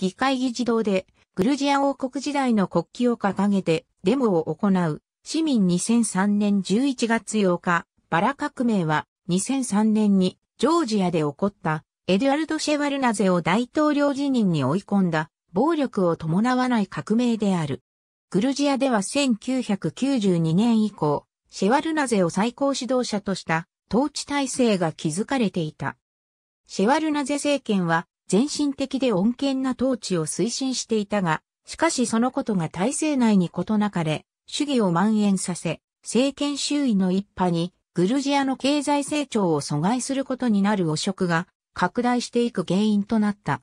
議会議事堂で、グルジア王国時代の国旗を掲げてデモを行う。市民2003年11月8日、バラ革命は2003年にジョージアで起こったエドゥアルド・シェワルナゼを大統領辞任に追い込んだ暴力を伴わない革命である。グルジアでは1992年以降、シェワルナゼを最高指導者とした統治体制が築かれていた。シェワルナゼ政権は全身的で穏健な統治を推進していたが、しかしそのことが体制内に事なかれ、主義を蔓延させ、政権周囲の一派に、グルジアの経済成長を阻害することになる汚職が拡大していく原因となった。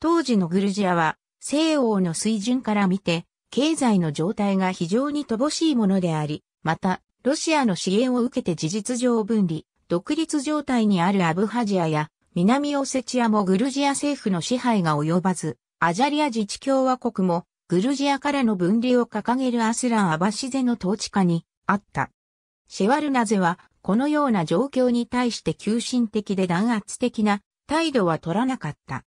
当時のグルジアは西欧の水準から見て経済の状態が非常に乏しいものであり、またロシアの支援を受けて事実上分離、独立状態にあるアブハジアや南オセチアもグルジア政府の支配が及ばず、アジャリア自治共和国もグルジアからの分離を掲げるアスラン・アバシゼの統治下にあった。シェワルナゼはこのような状況に対して急進的で弾圧的な態度は取らなかった。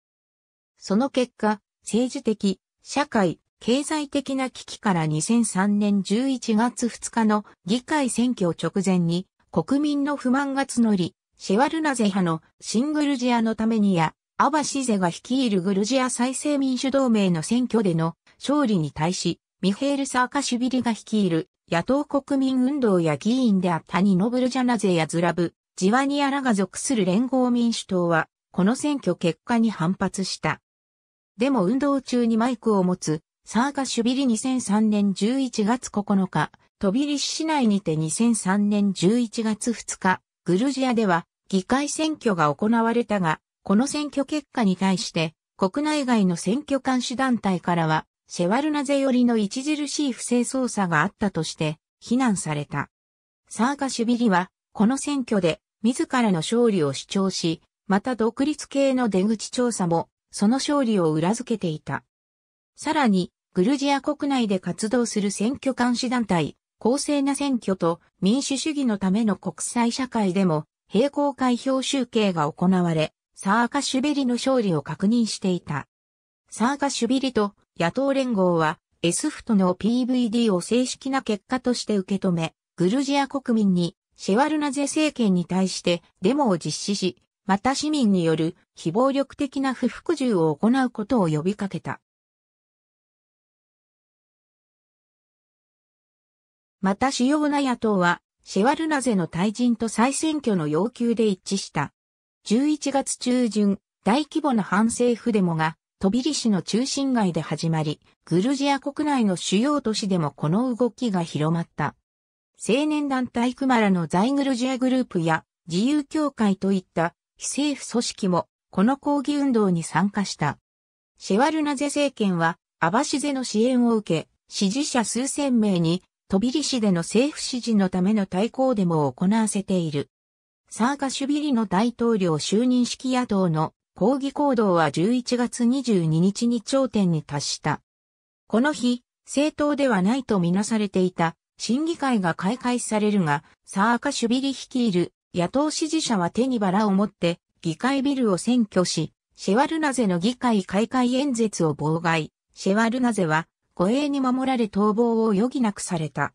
その結果、政治的、社会、経済的な危機から2003年11月2日の議会選挙直前に国民の不満が募り、シェワルナゼ派のシングルジアのためにや、アバシゼが率いるグルジア再生民主同盟の選挙での勝利に対し、ミヘール・サーカシュビリが率いる野党国民運動や議員であったニノブルジャナゼやズラブ、ジワニアラが属する連合民主党は、この選挙結果に反発した。でも運動中にマイクを持つ、サーカシュビリ2003年11月9日、トビリシ市内にて2003年11月2日、グルジアでは議会選挙が行われたが、この選挙結果に対して、国内外の選挙監視団体からは、セワルナゼ寄りの著しい不正操作があったとして、非難された。サーカシュビリは、この選挙で、自らの勝利を主張し、また独立系の出口調査も、その勝利を裏付けていた。さらに、グルジア国内で活動する選挙監視団体、公正な選挙と民主主義のための国際社会でも、並行開票集計が行われ、サーカシュビリの勝利を確認していた。サーカシュビリと野党連合は、エスフトの PVD を正式な結果として受け止め、グルジア国民にシェワルナゼ政権に対してデモを実施し、また市民による非暴力的な不服従を行うことを呼びかけた。また主要な野党はシェワルナゼの退陣と再選挙の要求で一致した。11月中旬、大規模な反政府デモが、トビリシの中心街で始まり、グルジア国内の主要都市でもこの動きが広まった。青年団体クマラの在グルジアグループや自由協会といった非政府組織もこの抗議運動に参加した。シェワルナゼ政権はアバシゼの支援を受け、支持者数千名にトビリ市での政府支持のための対抗デモを行わせている。サーカシュビリの大統領就任式野党の抗議行動は11月22日に頂点に達した。この日、政党ではないとみなされていた審議会が開会されるが、サーカシュビリ率いる野党支持者は手にバラを持って議会ビルを占拠し、シェワルナゼの議会開会演説を妨害。シェワルナゼは護衛に守られ逃亡を余儀なくされた。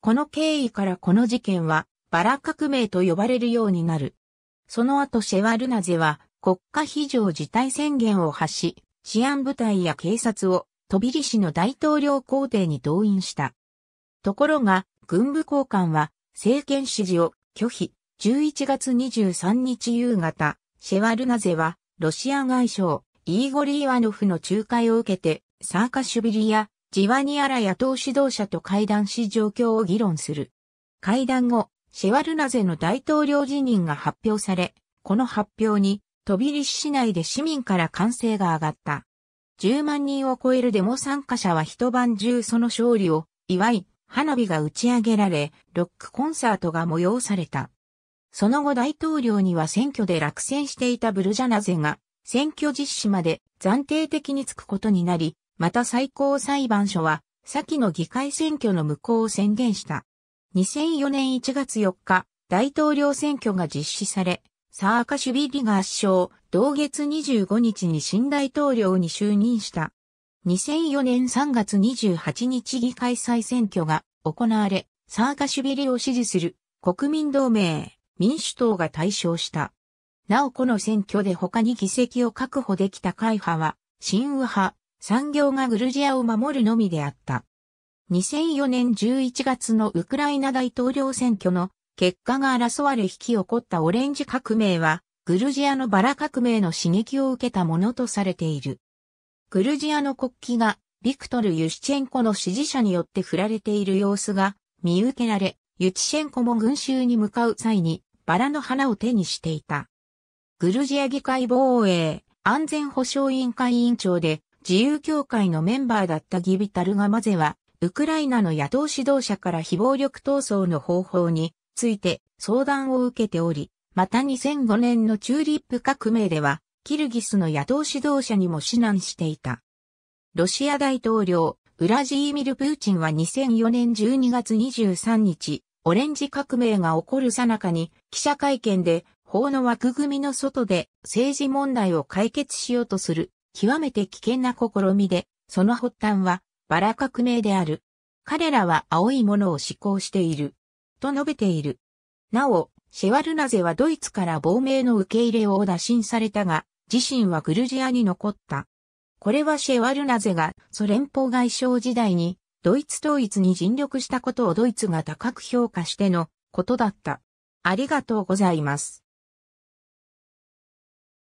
この経緯からこの事件は、バラ革命と呼ばれるようになる。その後シェワルナゼは国家非常事態宣言を発し、治安部隊や警察を飛びリ市の大統領皇帝に動員した。ところが、軍部高官は政権支持を拒否。11月23日夕方、シェワルナゼはロシア外相イーゴリーワノフの仲介を受けてサーカシュビリやジワニアら野党指導者と会談し状況を議論する。会談後、シェワルナゼの大統領辞任が発表され、この発表に、飛びリシ市内で市民から歓声が上がった。10万人を超えるデモ参加者は一晩中その勝利を祝い、花火が打ち上げられ、ロックコンサートが催された。その後大統領には選挙で落選していたブルジャナゼが、選挙実施まで暫定的につくことになり、また最高裁判所は、先の議会選挙の無効を宣言した。2004年1月4日、大統領選挙が実施され、サーカシュビリが圧勝、同月25日に新大統領に就任した。2004年3月28日議会再選挙が行われ、サーカシュビリを支持する国民同盟、民主党が対象した。なおこの選挙で他に議席を確保できた会派は、新右派、産業がグルジアを守るのみであった。2004年11月のウクライナ大統領選挙の結果が争われ引き起こったオレンジ革命は、グルジアのバラ革命の刺激を受けたものとされている。グルジアの国旗が、ビクトル・ユシチェンコの支持者によって振られている様子が見受けられ、ユチシェンコも群衆に向かう際に、バラの花を手にしていた。グルジア議会防衛安全保障委員会委員長で、自由協会のメンバーだったギビタルガマゼは、ウクライナの野党指導者から非暴力闘争の方法について相談を受けており、また2005年のチューリップ革命では、キルギスの野党指導者にも指南していた。ロシア大統領、ウラジーミル・プーチンは2004年12月23日、オレンジ革命が起こる最中に、記者会見で、法の枠組みの外で政治問題を解決しようとする極めて危険な試みで、その発端はバラ革命である。彼らは青いものを施行している。と述べている。なお、シェワルナゼはドイツから亡命の受け入れを打診されたが、自身はグルジアに残った。これはシェワルナゼがソ連邦外相時代にドイツ統一に尽力したことをドイツが高く評価してのことだった。ありがとうございます。